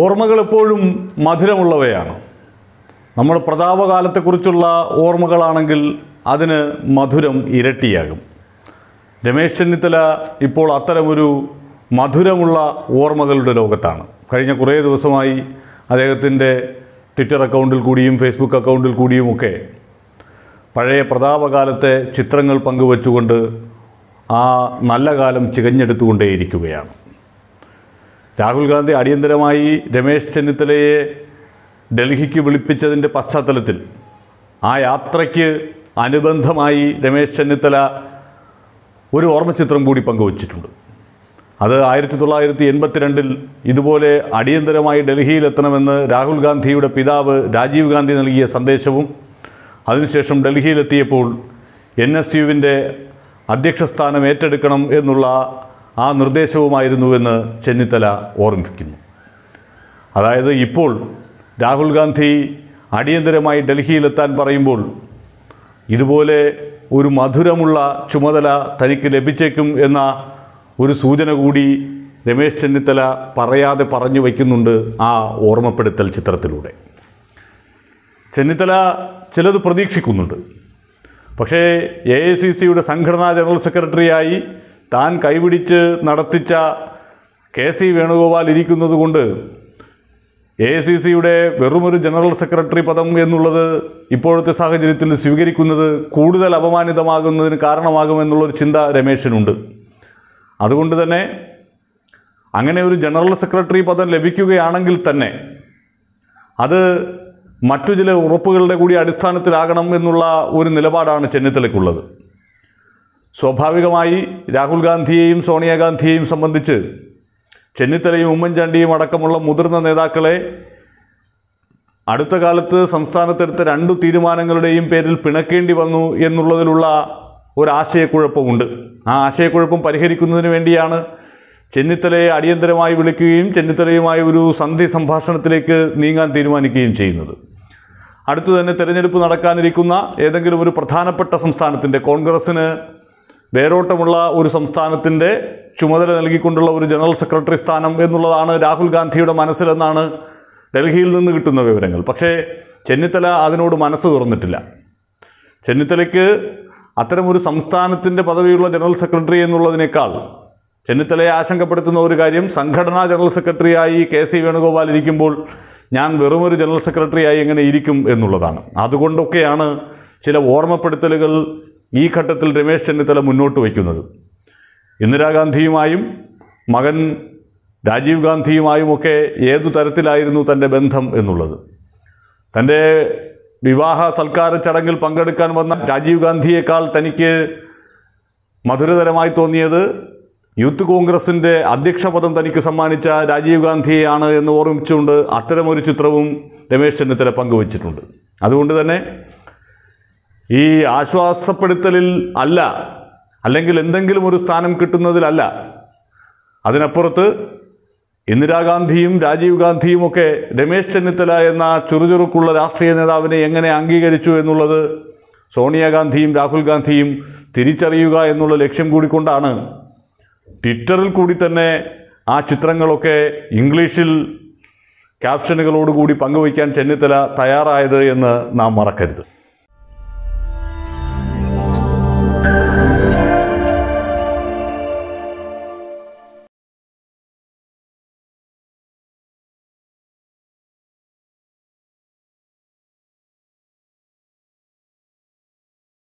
ഓർമ്മകൾ എപ്പോഴും മധുരമുള്ളവയാണ് നമ്മൾ പ്രതാപകാലത്തെക്കുറിച്ചുള്ള ഓർമ്മകളാണെങ്കിൽ അതിന് മധുരം ഇരട്ടിയാകും രമേശ് ചെന്നിത്തല ഇപ്പോൾ അത്തരമൊരു മധുരമുള്ള ഓർമ്മകളുടെ ലോകത്താണ് കഴിഞ്ഞ കുറേ ദിവസമായി അദ്ദേഹത്തിൻ്റെ ട്വിറ്റർ അക്കൗണ്ടിൽ കൂടിയും ഫേസ്ബുക്ക് അക്കൗണ്ടിൽ കൂടിയുമൊക്കെ പഴയ പ്രതാപകാലത്തെ ചിത്രങ്ങൾ പങ്കുവച്ചുകൊണ്ട് ആ നല്ല കാലം ചികഞ്ഞെടുത്തുകൊണ്ടേയിരിക്കുകയാണ് രാഹുൽ ഗാന്ധി അടിയന്തരമായി രമേശ് ചെന്നിത്തലയെ ഡൽഹിക്ക് വിളിപ്പിച്ചതിൻ്റെ പശ്ചാത്തലത്തിൽ ആ യാത്രയ്ക്ക് അനുബന്ധമായി രമേശ് ചെന്നിത്തല ഒരു ഓർമ്മചിത്രം കൂടി പങ്കുവച്ചിട്ടുണ്ട് അത് ആയിരത്തി തൊള്ളായിരത്തി എൺപത്തിരണ്ടിൽ ഇതുപോലെ അടിയന്തരമായി ഡൽഹിയിലെത്തണമെന്ന് രാഹുൽ ഗാന്ധിയുടെ പിതാവ് രാജീവ് ഗാന്ധി നൽകിയ സന്ദേശവും അതിനുശേഷം ഡൽഹിയിലെത്തിയപ്പോൾ എൻ എസ് യുവിൻ്റെ അധ്യക്ഷസ്ഥാനം ഏറ്റെടുക്കണം എന്നുള്ള ആ നിർദ്ദേശവുമായിരുന്നുവെന്ന് ചെന്നിത്തല ഓർമ്മിപ്പിക്കുന്നു അതായത് ഇപ്പോൾ രാഹുൽ ഗാന്ധി അടിയന്തരമായി ഡൽഹിയിലെത്താൻ പറയുമ്പോൾ ഇതുപോലെ ഒരു മധുരമുള്ള ചുമതല തനിക്ക് ലഭിച്ചേക്കും എന്ന ഒരു സൂചന കൂടി രമേശ് ചെന്നിത്തല പറയാതെ പറഞ്ഞു വയ്ക്കുന്നുണ്ട് ആ ഓർമ്മപ്പെടുത്തൽ ചിത്രത്തിലൂടെ ചെന്നിത്തല ചിലത് പ്രതീക്ഷിക്കുന്നുണ്ട് പക്ഷേ എ ഐ സി സിയുടെ സംഘടനാ ജനറൽ സെക്രട്ടറിയായി താൻ കൈപിടിച്ച് നടത്തിച്ച കെ സി വേണുഗോപാൽ ഇരിക്കുന്നത് കൊണ്ട് എ സി സിയുടെ വെറുമൊരു ജനറൽ സെക്രട്ടറി പദം എന്നുള്ളത് ഇപ്പോഴത്തെ സാഹചര്യത്തിൽ സ്വീകരിക്കുന്നത് കൂടുതൽ അപമാനിതമാകുന്നതിന് കാരണമാകുമെന്നുള്ളൊരു ചിന്ത രമേശിനുണ്ട് അതുകൊണ്ട് തന്നെ അങ്ങനെ ഒരു ജനറൽ സെക്രട്ടറി പദം ലഭിക്കുകയാണെങ്കിൽ തന്നെ അത് മറ്റു ചില ഉറപ്പുകളുടെ കൂടി അടിസ്ഥാനത്തിലാകണം എന്നുള്ള ഒരു നിലപാടാണ് ചെന്നിത്തലയ്ക്കുള്ളത് സ്വാഭാവികമായി രാഹുൽ ഗാന്ധിയെയും സോണിയാഗാന്ധിയെയും സംബന്ധിച്ച് ചെന്നിത്തലയും ഉമ്മൻചാണ്ടിയും അടക്കമുള്ള മുതിർന്ന നേതാക്കളെ അടുത്ത കാലത്ത് സംസ്ഥാനത്തെടുത്ത രണ്ടു തീരുമാനങ്ങളുടെയും പേരിൽ പിണക്കേണ്ടി വന്നു എന്നുള്ളതിലുള്ള ഒരാശയക്കുഴപ്പമുണ്ട് ആ ആശയക്കുഴപ്പം പരിഹരിക്കുന്നതിന് വേണ്ടിയാണ് ചെന്നിത്തലയെ അടിയന്തരമായി വിളിക്കുകയും ചെന്നിത്തലയുമായി ഒരു സന്ധി സംഭാഷണത്തിലേക്ക് നീങ്ങാൻ തീരുമാനിക്കുകയും ചെയ്യുന്നത് അടുത്തു തന്നെ തെരഞ്ഞെടുപ്പ് നടക്കാനിരിക്കുന്ന ഏതെങ്കിലും ഒരു പ്രധാനപ്പെട്ട സംസ്ഥാനത്തിൻ്റെ കോൺഗ്രസ്സിന് വേരോട്ടമുള്ള ഒരു സംസ്ഥാനത്തിൻ്റെ ചുമതല നൽകിക്കൊണ്ടുള്ള ഒരു ജനറൽ സെക്രട്ടറി സ്ഥാനം എന്നുള്ളതാണ് രാഹുൽ ഗാന്ധിയുടെ മനസ്സിലെന്നാണ് ഡൽഹിയിൽ നിന്ന് കിട്ടുന്ന വിവരങ്ങൾ പക്ഷേ ചെന്നിത്തല അതിനോട് മനസ്സ് തുറന്നിട്ടില്ല ചെന്നിത്തലയ്ക്ക് അത്തരമൊരു സംസ്ഥാനത്തിൻ്റെ പദവിയുള്ള ജനറൽ സെക്രട്ടറി എന്നുള്ളതിനേക്കാൾ ചെന്നിത്തലയെ ആശങ്കപ്പെടുത്തുന്ന ഒരു കാര്യം സംഘടനാ ജനറൽ സെക്രട്ടറിയായി കെ സി വേണുഗോപാൽ ഇരിക്കുമ്പോൾ ഞാൻ വെറുമൊരു ജനറൽ സെക്രട്ടറിയായി എങ്ങനെ ഇരിക്കും എന്നുള്ളതാണ് അതുകൊണ്ടൊക്കെയാണ് ചില ഓർമ്മപ്പെടുത്തലുകൾ ഈ ഘട്ടത്തിൽ രമേശ് ചെന്നിത്തല മുന്നോട്ട് വയ്ക്കുന്നത് ഇന്ദിരാഗാന്ധിയുമായും മകൻ രാജീവ് ഒക്കെ ഏതു തരത്തിലായിരുന്നു തൻ്റെ ബന്ധം എന്നുള്ളത് തൻ്റെ വിവാഹ സൽക്കാര ചടങ്ങിൽ പങ്കെടുക്കാൻ വന്ന രാജീവ് ഗാന്ധിയേക്കാൾ തനിക്ക് മധുരതരമായി തോന്നിയത് യൂത്ത് കോൺഗ്രസിൻ്റെ അധ്യക്ഷ പദം തനിക്ക് സമ്മാനിച്ച രാജീവ് ഗാന്ധിയെയാണ് എന്ന് ഓർമ്മിച്ചുകൊണ്ട് അത്തരമൊരു ചിത്രവും രമേശ് ചെന്നിത്തല പങ്കുവച്ചിട്ടുണ്ട് അതുകൊണ്ട് തന്നെ ഈ ആശ്വാസപ്പെടുത്തലിൽ അല്ല അല്ലെങ്കിൽ എന്തെങ്കിലും ഒരു സ്ഥാനം കിട്ടുന്നതിലല്ല അതിനപ്പുറത്ത് ഇന്ദിരാഗാന്ധിയും രാജീവ് ഗാന്ധിയും ഒക്കെ രമേശ് ചെന്നിത്തല എന്ന ചുറുചുറുക്കുള്ള രാഷ്ട്രീയ നേതാവിനെ എങ്ങനെ അംഗീകരിച്ചു എന്നുള്ളത് സോണിയാഗാന്ധിയും രാഹുൽ ഗാന്ധിയും തിരിച്ചറിയുക എന്നുള്ള ലക്ഷ്യം കൂടിക്കൊണ്ടാണ് ട്വിറ്ററിൽ കൂടി തന്നെ ആ ചിത്രങ്ങളൊക്കെ ഇംഗ്ലീഷിൽ ക്യാപ്ഷനുകളോടുകൂടി പങ്കുവയ്ക്കാൻ ചെന്നിത്തല തയ്യാറായത് എന്ന് നാം മറക്കരുത്